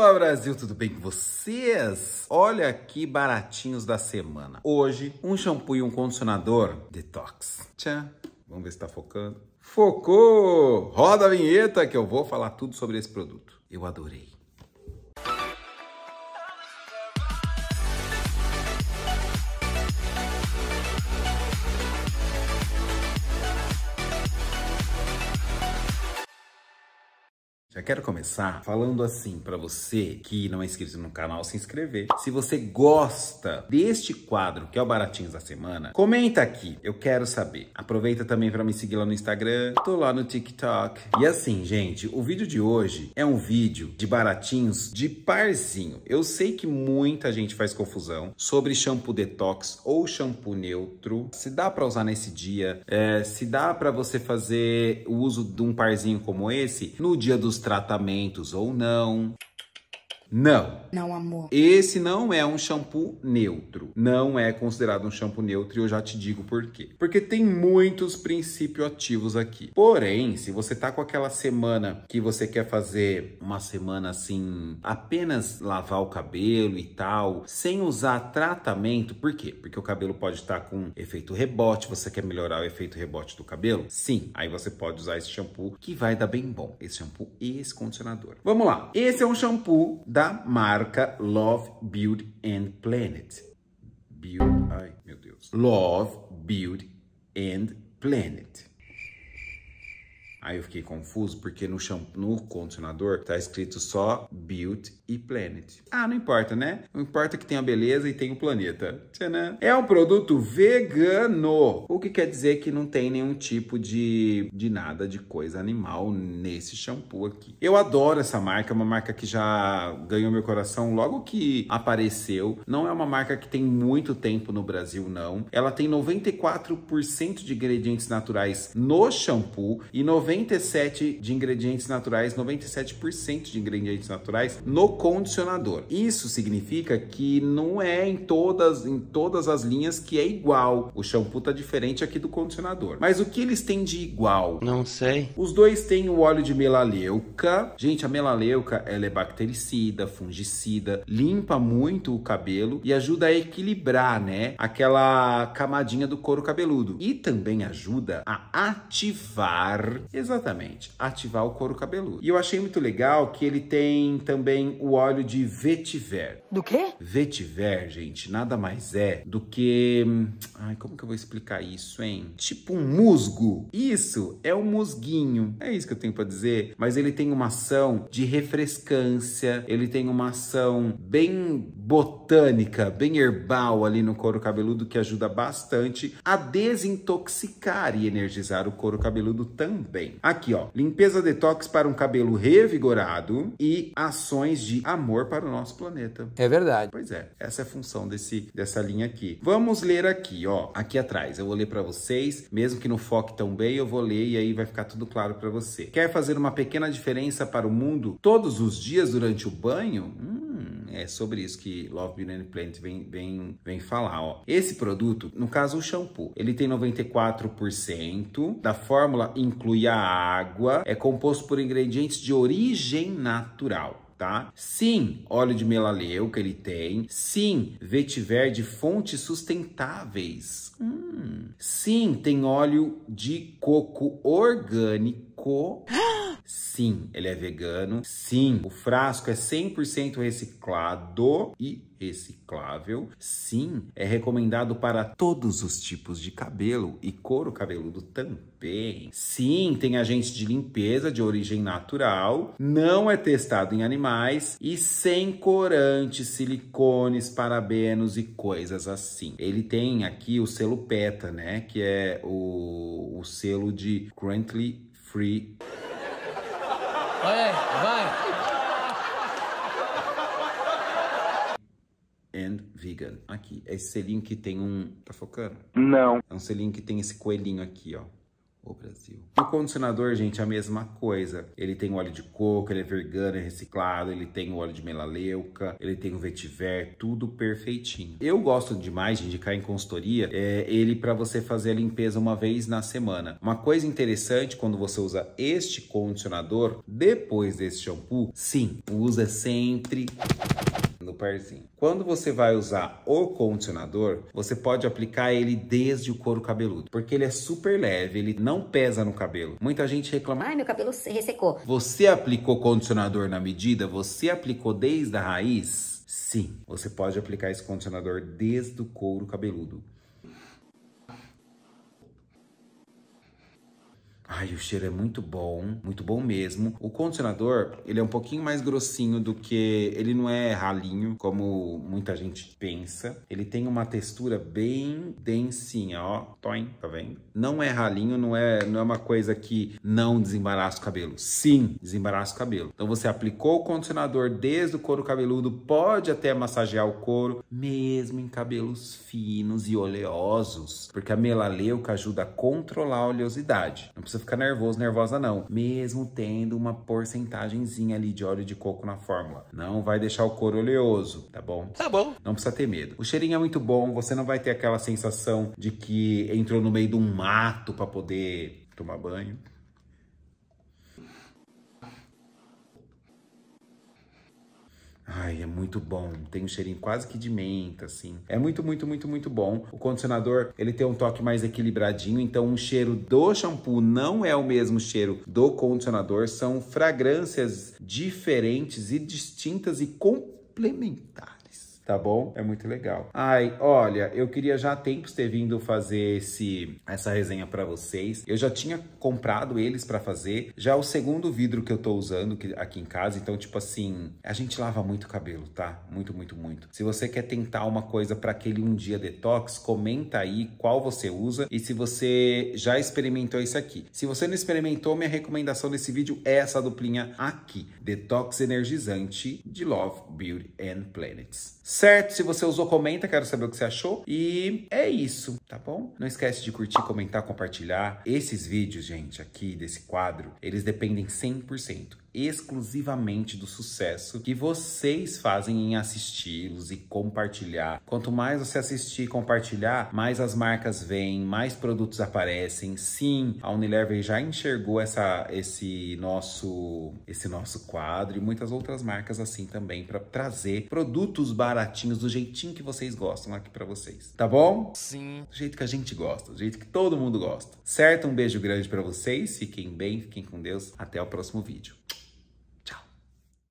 Olá Brasil, tudo bem com vocês? Olha aqui baratinhos da semana. Hoje, um shampoo e um condicionador detox. Tchan, Vamos ver se tá focando. Focou! Roda a vinheta que eu vou falar tudo sobre esse produto. Eu adorei. quero começar falando assim para você que não é inscrito no canal, se inscrever. Se você gosta deste quadro, que é o Baratinhos da Semana, comenta aqui, eu quero saber. Aproveita também para me seguir lá no Instagram, tô lá no TikTok. E assim, gente, o vídeo de hoje é um vídeo de baratinhos de parzinho. Eu sei que muita gente faz confusão sobre shampoo detox ou shampoo neutro. Se dá para usar nesse dia, é, se dá para você fazer o uso de um parzinho como esse no dia dos tratamentos tratamentos ou não. Não. Não, amor. Esse não é um shampoo neutro. Não é considerado um shampoo neutro e eu já te digo por quê. Porque tem muitos princípios ativos aqui. Porém, se você tá com aquela semana que você quer fazer uma semana assim, apenas lavar o cabelo e tal, sem usar tratamento, por quê? Porque o cabelo pode estar tá com efeito rebote, você quer melhorar o efeito rebote do cabelo? Sim, aí você pode usar esse shampoo que vai dar bem bom. Esse shampoo e esse condicionador. Vamos lá. Esse é um shampoo da da marca Love, Build and Planet. Build, ai meu Deus. Love, Build and Planet. Aí eu fiquei confuso porque no shampoo, no condicionador tá escrito só Build e Planet. Ah, não importa, né? Não importa que tem a beleza e tem o planeta. Tchanan. É um produto vegano, o que quer dizer que não tem nenhum tipo de, de nada de coisa animal nesse shampoo aqui. Eu adoro essa marca, é uma marca que já ganhou meu coração logo que apareceu. Não é uma marca que tem muito tempo no Brasil, não. Ela tem 94% de ingredientes naturais no shampoo e 90 97 de ingredientes naturais, 97% de ingredientes naturais no condicionador. Isso significa que não é em todas, em todas as linhas que é igual. O shampoo tá diferente aqui do condicionador. Mas o que eles têm de igual? Não sei. Os dois têm o óleo de melaleuca. Gente, a melaleuca, ela é bactericida, fungicida, limpa muito o cabelo e ajuda a equilibrar, né? Aquela camadinha do couro cabeludo. E também ajuda a ativar Exatamente, ativar o couro cabeludo. E eu achei muito legal que ele tem também o óleo de vetiver. Do quê? Vetiver, gente, nada mais é do que... Hum, ai, como que eu vou explicar isso, hein? Tipo um musgo. Isso, é um musguinho. É isso que eu tenho pra dizer. Mas ele tem uma ação de refrescância, ele tem uma ação bem botânica, bem herbal ali no couro cabeludo, que ajuda bastante a desintoxicar e energizar o couro cabeludo também. Aqui, ó, limpeza detox para um cabelo revigorado e ações de amor para o nosso planeta. É verdade. Pois é, essa é a função desse, dessa linha aqui. Vamos ler aqui, ó, aqui atrás. Eu vou ler para vocês, mesmo que não foque tão bem, eu vou ler e aí vai ficar tudo claro para você. Quer fazer uma pequena diferença para o mundo todos os dias durante o banho? Hum, é sobre isso que Love Beauty and Planet vem, vem, vem falar, ó. Esse produto, no caso o shampoo, ele tem 94% da fórmula inclui a água, é composto por ingredientes de origem natural. Tá? Sim, óleo de melaleuca ele tem. Sim, vetiver de fontes sustentáveis. Hum. Sim, tem óleo de coco orgânico. Ah, Sim, ele é vegano. Sim, o frasco é 100% reciclado e reciclável. Sim, é recomendado para todos os tipos de cabelo e couro cabeludo também. Sim, tem agente de limpeza de origem natural, não é testado em animais e sem corantes, silicones, parabenos e coisas assim. Ele tem aqui o selo PETA, né, que é o, o selo de Currently Free Olha aí, vai. And vegan. Aqui. É esse selinho que tem um. Tá focando? Não. É um selinho que tem esse coelhinho aqui, ó o Brasil. O condicionador, gente, é a mesma coisa. Ele tem óleo de coco, ele é vegano, é reciclado, ele tem óleo de melaleuca, ele tem o vetiver, tudo perfeitinho. Eu gosto demais de indicar em consultoria é, ele para você fazer a limpeza uma vez na semana. Uma coisa interessante quando você usa este condicionador, depois desse shampoo, sim, usa sempre no parzinho. Quando você vai usar o condicionador, você pode aplicar ele desde o couro cabeludo, porque ele é super leve, ele não pesa no cabelo. Muita gente reclama, ai meu cabelo ressecou. Você aplicou condicionador na medida? Você aplicou desde a raiz? Sim, você pode aplicar esse condicionador desde o couro cabeludo. Ai, o cheiro é muito bom, muito bom mesmo. O condicionador, ele é um pouquinho mais grossinho do que... Ele não é ralinho, como muita gente pensa. Ele tem uma textura bem densinha, ó. Toim, tá vendo? Não é ralinho, não é, não é uma coisa que não desembaraça o cabelo. Sim, desembaraça o cabelo. Então você aplicou o condicionador desde o couro cabeludo, pode até massagear o couro, mesmo em cabelos finos e oleosos. Porque a melaleuca ajuda a controlar a oleosidade. Não precisa ficar nervoso, nervosa não. Mesmo tendo uma porcentagemzinha ali de óleo de coco na fórmula. Não vai deixar o couro oleoso, tá bom? Tá bom. Não precisa ter medo. O cheirinho é muito bom, você não vai ter aquela sensação de que entrou no meio de um mato para poder tomar banho. Ai, é muito bom. Tem um cheirinho quase que de menta, assim. É muito, muito, muito, muito bom. O condicionador, ele tem um toque mais equilibradinho, então o cheiro do shampoo não é o mesmo cheiro do condicionador. São fragrâncias diferentes e distintas e complementares tá bom? É muito legal. Ai, olha, eu queria já há tempos ter vindo fazer esse, essa resenha para vocês. Eu já tinha comprado eles para fazer. Já é o segundo vidro que eu tô usando aqui em casa. Então, tipo assim, a gente lava muito o cabelo, tá? Muito, muito, muito. Se você quer tentar uma coisa para aquele um dia detox, comenta aí qual você usa e se você já experimentou isso aqui. Se você não experimentou, minha recomendação desse vídeo é essa duplinha aqui. Detox energizante de Love, Beauty and Planets certo? Se você usou, comenta, quero saber o que você achou. E é isso, tá bom? Não esquece de curtir, comentar, compartilhar. Esses vídeos, gente, aqui desse quadro, eles dependem 100% exclusivamente do sucesso que vocês fazem em assisti-los e compartilhar. Quanto mais você assistir e compartilhar, mais as marcas vêm, mais produtos aparecem. Sim, a Unilever já enxergou essa, esse nosso esse nosso quadro e muitas outras marcas assim também para trazer produtos baratinhos do jeitinho que vocês gostam aqui para vocês. Tá bom? Sim. Do jeito que a gente gosta, do jeito que todo mundo gosta. Certo? Um beijo grande para vocês. Fiquem bem, fiquem com Deus. Até o próximo vídeo.